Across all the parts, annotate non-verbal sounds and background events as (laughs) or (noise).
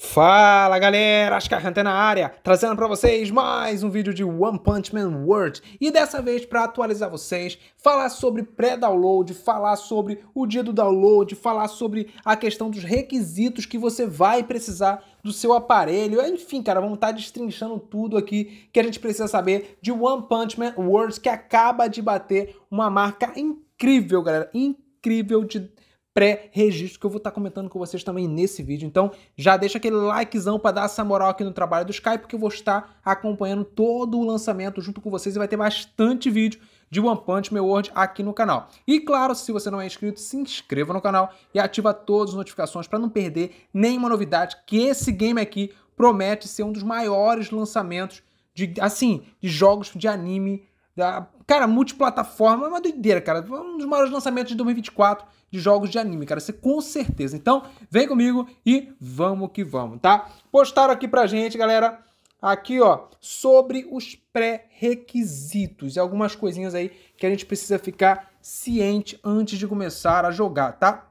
Fala galera, Ascarranta na área, trazendo para vocês mais um vídeo de One Punch Man World e dessa vez para atualizar vocês, falar sobre pré-download, falar sobre o dia do download, falar sobre a questão dos requisitos que você vai precisar do seu aparelho, enfim cara, vamos estar tá destrinchando tudo aqui que a gente precisa saber de One Punch Man World que acaba de bater uma marca incrível galera, incrível de pré-registro que eu vou estar tá comentando com vocês também nesse vídeo. Então, já deixa aquele likezão para dar essa moral aqui no trabalho do Skype, porque eu vou estar acompanhando todo o lançamento junto com vocês e vai ter bastante vídeo de One Punch Man World aqui no canal. E claro, se você não é inscrito, se inscreva no canal e ativa todas as notificações para não perder nenhuma novidade, que esse game aqui promete ser um dos maiores lançamentos de assim, de jogos de anime da Cara, multiplataforma é uma doideira, cara. Um dos maiores lançamentos de 2024 de jogos de anime, cara. Você é com certeza. Então, vem comigo e vamos que vamos, tá? Postaram aqui pra gente, galera, aqui, ó, sobre os pré-requisitos e algumas coisinhas aí que a gente precisa ficar ciente antes de começar a jogar, tá?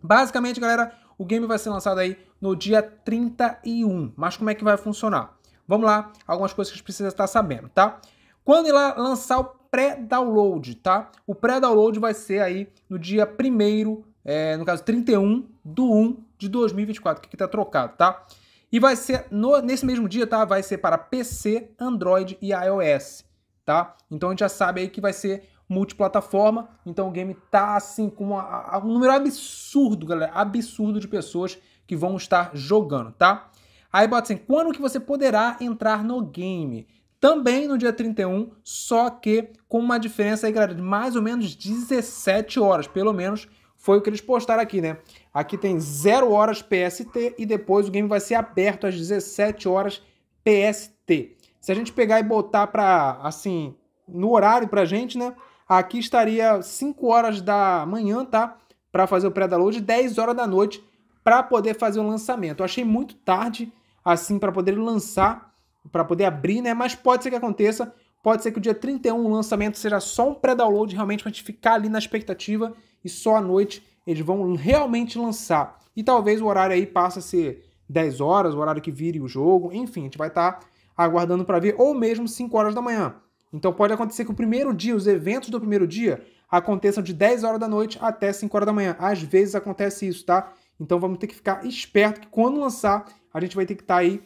Basicamente, galera, o game vai ser lançado aí no dia 31. Mas como é que vai funcionar? Vamos lá, algumas coisas que a gente precisa estar tá sabendo, tá? Quando lá lançar o pré-download, tá? O pré-download vai ser aí no dia 1 é, no caso 31 do 1 de 2024, que aqui tá trocado, tá? E vai ser no, nesse mesmo dia, tá? Vai ser para PC, Android e iOS, tá? Então a gente já sabe aí que vai ser multiplataforma. Então o game tá assim com uma, um número absurdo, galera, absurdo de pessoas que vão estar jogando, tá? Aí bota assim, quando que você poderá entrar no game? também no dia 31, só que com uma diferença aí, galera, de mais ou menos 17 horas, pelo menos foi o que eles postaram aqui, né? Aqui tem 0 horas PST e depois o game vai ser aberto às 17 horas PST. Se a gente pegar e botar para assim, no horário pra gente, né? Aqui estaria 5 horas da manhã, tá? Para fazer o pré-download, 10 horas da noite para poder fazer o lançamento. Eu achei muito tarde assim para poder lançar para poder abrir, né? Mas pode ser que aconteça. Pode ser que o dia 31 o lançamento seja só um pré-download, realmente, para a gente ficar ali na expectativa e só à noite eles vão realmente lançar. E talvez o horário aí passe a ser 10 horas, o horário que vire o jogo, enfim, a gente vai estar tá aguardando para ver, ou mesmo 5 horas da manhã. Então pode acontecer que o primeiro dia, os eventos do primeiro dia, aconteçam de 10 horas da noite até 5 horas da manhã. Às vezes acontece isso, tá? Então vamos ter que ficar esperto que quando lançar, a gente vai ter que estar tá aí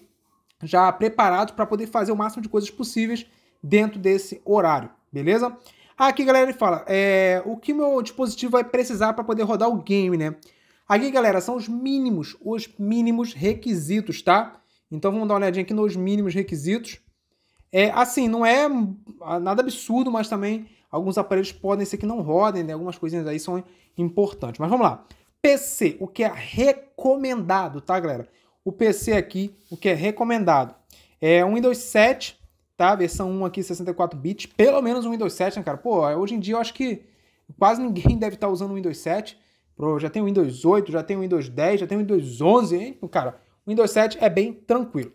já preparados para poder fazer o máximo de coisas possíveis dentro desse horário, beleza? Aqui, galera, ele fala é, o que meu dispositivo vai precisar para poder rodar o game, né? Aqui, galera, são os mínimos, os mínimos requisitos, tá? Então vamos dar uma olhadinha aqui nos mínimos requisitos. É, assim, não é nada absurdo, mas também alguns aparelhos podem ser que não rodem, né? Algumas coisinhas aí são importantes. Mas vamos lá. PC, o que é recomendado, tá, galera? o PC aqui, o que é recomendado. É um Windows 7, tá? Versão 1 aqui, 64 bits, pelo menos um Windows 7, né, cara? Pô, hoje em dia eu acho que quase ninguém (laughs) deve estar tá usando o Windows 7. Pro, já tem o Windows 8, já tem o Windows 10, já tem o Windows 11, hein? Cara, o Windows 7 é bem tranquilo.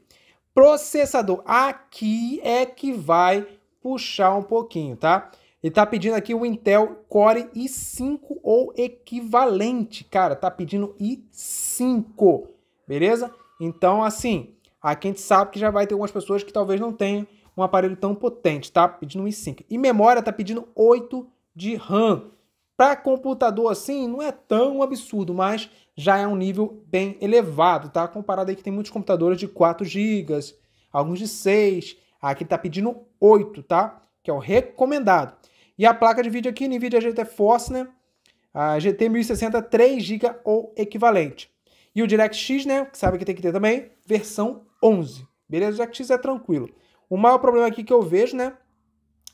Processador, aqui é que vai puxar um pouquinho, tá? Ele tá pedindo aqui o Intel Core i5 ou equivalente, cara, tá pedindo i5, beleza? Então, assim, aqui a gente sabe que já vai ter algumas pessoas que talvez não tenham um aparelho tão potente, tá? Pedindo um i5. E memória tá pedindo 8 de RAM. Para computador assim, não é tão absurdo, mas já é um nível bem elevado, tá? Comparado aí que tem muitos computadores de 4 GB, alguns de 6. Aqui tá pedindo 8, tá? Que é o recomendado. E a placa de vídeo aqui, NVIDIA GT Force, né? A GT 1060 3 GB ou equivalente. E o DirectX, né? Que sabe que tem que ter também, versão 11. Beleza? O DirectX é tranquilo. O maior problema aqui que eu vejo, né?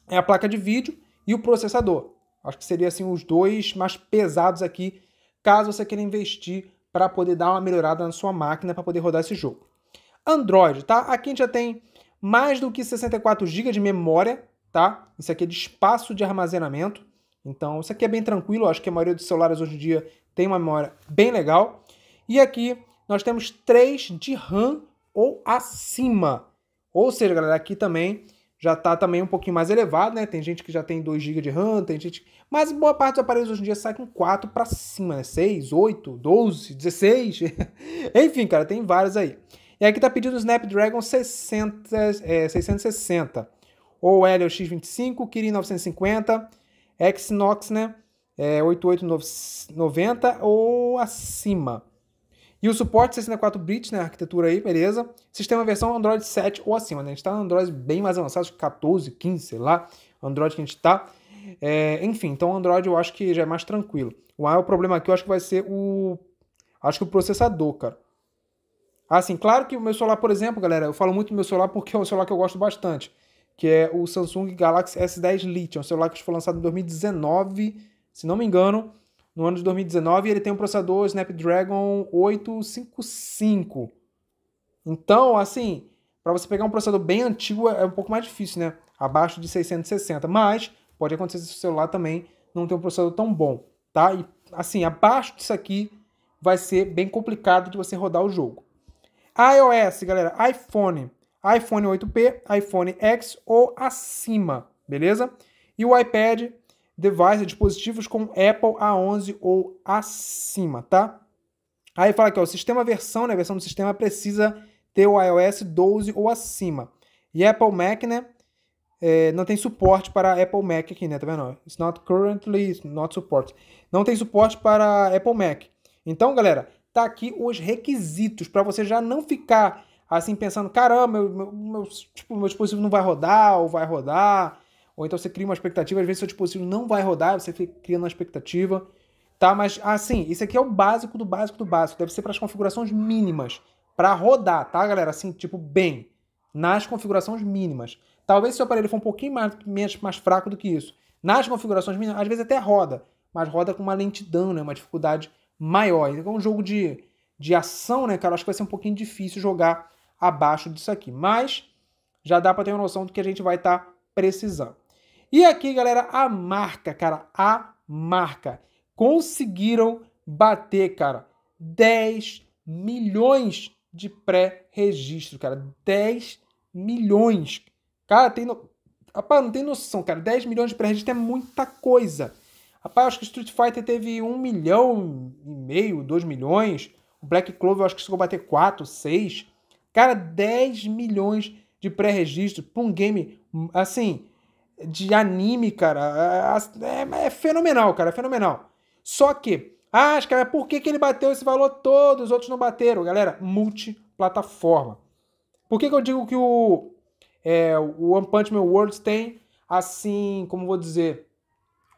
É a placa de vídeo e o processador. Acho que seria assim os dois mais pesados aqui, caso você queira investir para poder dar uma melhorada na sua máquina para poder rodar esse jogo. Android, tá? Aqui a gente já tem mais do que 64 GB de memória, tá? Isso aqui é de espaço de armazenamento. Então, isso aqui é bem tranquilo, acho que a maioria dos celulares hoje em dia tem uma memória bem legal. E aqui nós temos 3 de RAM ou acima. Ou seja, galera, aqui também já está também um pouquinho mais elevado, né? Tem gente que já tem 2 GB de RAM, tem gente... Mas boa parte dos aparelhos hoje em dia sai com 4 para cima, né? 6, 8, 12, 16... Enfim, cara, tem vários aí. E aqui está pedindo o Snapdragon 60, é, 660, ou Helio x 25 Kirin 950, Exynos, né? É, 8890 ou acima. E o suporte 64 bits, né, arquitetura aí, beleza. Sistema versão Android 7 ou acima, né? A gente tá no Android bem mais avançado, acho que 14, 15, sei lá, Android que a gente tá. É, enfim, então Android eu acho que já é mais tranquilo. O maior problema aqui eu acho que vai ser o... Acho que o processador, cara. Assim, claro que o meu celular, por exemplo, galera, eu falo muito do meu celular porque é um celular que eu gosto bastante, que é o Samsung Galaxy S10 Lite, é um celular que foi lançado em 2019, se não me engano, no ano de 2019 ele tem um processador Snapdragon 855. Então, assim, para você pegar um processador bem antigo é um pouco mais difícil, né? Abaixo de 660, mas pode acontecer se o celular também não tem um processador tão bom, tá? E assim, abaixo disso aqui vai ser bem complicado de você rodar o jogo. iOS, galera, iPhone, iPhone 8P, iPhone X ou acima, beleza? E o iPad device, dispositivos com Apple A11 ou acima, tá? Aí fala aqui, ó, o sistema versão, né, a versão do sistema precisa ter o iOS 12 ou acima. E Apple Mac, né, é, não tem suporte para Apple Mac aqui, né, tá vendo? It's not currently, not support. Não tem suporte para Apple Mac. Então, galera, tá aqui os requisitos para você já não ficar assim pensando, caramba, meu, meu, meu, tipo, meu dispositivo não vai rodar ou vai rodar ou então você cria uma expectativa, às vezes seu dispositivo não vai rodar, você fica criando uma expectativa. Tá, mas assim, isso aqui é o básico do básico do básico. Deve ser para as configurações mínimas. Para rodar, tá, galera? Assim, tipo, bem. Nas configurações mínimas. Talvez se seu aparelho for um pouquinho mais, menos, mais fraco do que isso. Nas configurações mínimas, às vezes até roda. Mas roda com uma lentidão, né? Uma dificuldade maior. Então é um jogo de, de ação, né, cara? Acho que vai ser um pouquinho difícil jogar abaixo disso aqui. Mas já dá para ter uma noção do que a gente vai estar tá precisando. E aqui, galera, a marca, cara, a marca. Conseguiram bater, cara, 10 milhões de pré-registro, cara. 10 milhões. Cara, tem. No... Rapaz, não tem noção, cara. 10 milhões de pré-registro é muita coisa. Rapaz, acho que Street Fighter teve 1 milhão e meio, 2 milhões. O Black Clover, eu acho que chegou a bater 4, 6. Cara, 10 milhões de pré-registro para um game hum, assim de anime, cara, é, é fenomenal, cara, é fenomenal. Só que, ah, cara, é, por que, que ele bateu esse valor todo, os outros não bateram? Galera, multiplataforma. Por que, que eu digo que o, é, o One Punch Man World tem, assim, como vou dizer,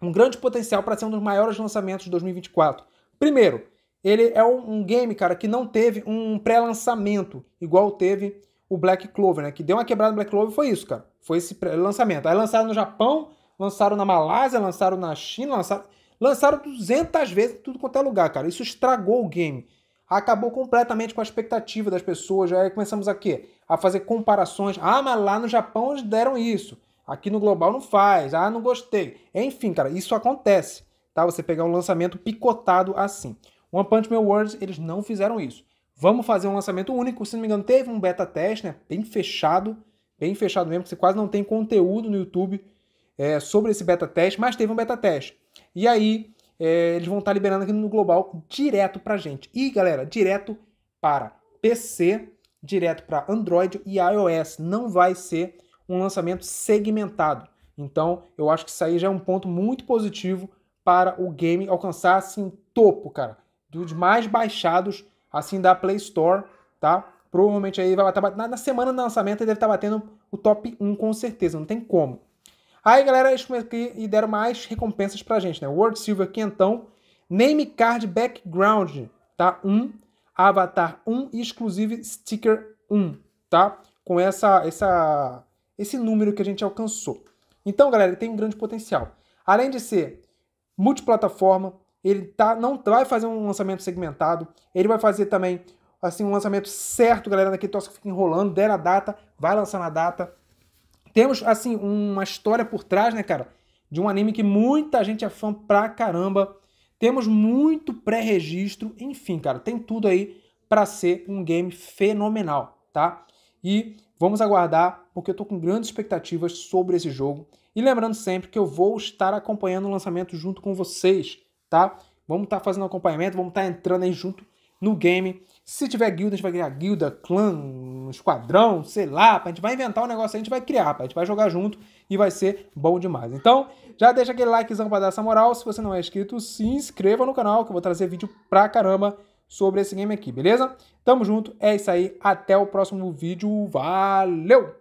um grande potencial para ser um dos maiores lançamentos de 2024? Primeiro, ele é um, um game, cara, que não teve um pré-lançamento, igual teve o Black Clover, né? Que deu uma quebrada no Black Clover foi isso, cara. Foi esse lançamento. Aí lançaram no Japão, lançaram na Malásia, lançaram na China, lançaram, lançaram 200 vezes tudo quanto é lugar, cara. Isso estragou o game. Acabou completamente com a expectativa das pessoas. Aí começamos a quê? A fazer comparações. Ah, mas lá no Japão eles deram isso. Aqui no global não faz. Ah, não gostei. Enfim, cara, isso acontece, tá? Você pegar um lançamento picotado assim. One Punch Man World, eles não fizeram isso. Vamos fazer um lançamento único. Se não me engano, teve um beta teste, né? Bem fechado, bem fechado mesmo, porque você quase não tem conteúdo no YouTube é, sobre esse beta teste, mas teve um beta teste. E aí, é, eles vão estar tá liberando aqui no Global direto pra gente. E, galera, direto para PC, direto para Android e iOS. Não vai ser um lançamento segmentado. Então, eu acho que isso aí já é um ponto muito positivo para o game alcançar assim topo, cara, dos mais baixados assim da Play Store, tá? Provavelmente aí vai estar na, semana do lançamento ele deve estar tá batendo o top 1 com certeza, não tem como. Aí, galera, eles aqui e deram mais recompensas pra gente, né? World Silver Quentão, Name Card Background, tá? 1, um, Avatar 1 um, e exclusive Sticker 1, um, tá? Com essa, essa, esse número que a gente alcançou. Então, galera, ele tem um grande potencial. Além de ser multiplataforma, ele tá, não vai fazer um lançamento segmentado. Ele vai fazer também assim um lançamento certo, galera, daqui Tosse fica enrolando, der a data, vai lançar na data. Temos assim uma história por trás, né, cara, de um anime que muita gente é fã pra caramba. Temos muito pré-registro, enfim, cara, tem tudo aí para ser um game fenomenal, tá? E vamos aguardar, porque eu tô com grandes expectativas sobre esse jogo. E lembrando sempre que eu vou estar acompanhando o lançamento junto com vocês tá? Vamos estar tá fazendo acompanhamento, vamos estar tá entrando aí junto no game. Se tiver guilda, a gente vai criar guilda, clã, um esquadrão, sei lá, a gente vai inventar um negócio, a gente vai criar, a gente vai jogar junto e vai ser bom demais. Então, já deixa aquele likezão para dar essa moral. Se você não é inscrito, se inscreva no canal que eu vou trazer vídeo pra caramba sobre esse game aqui, beleza? Tamo junto, é isso aí, até o próximo vídeo, valeu!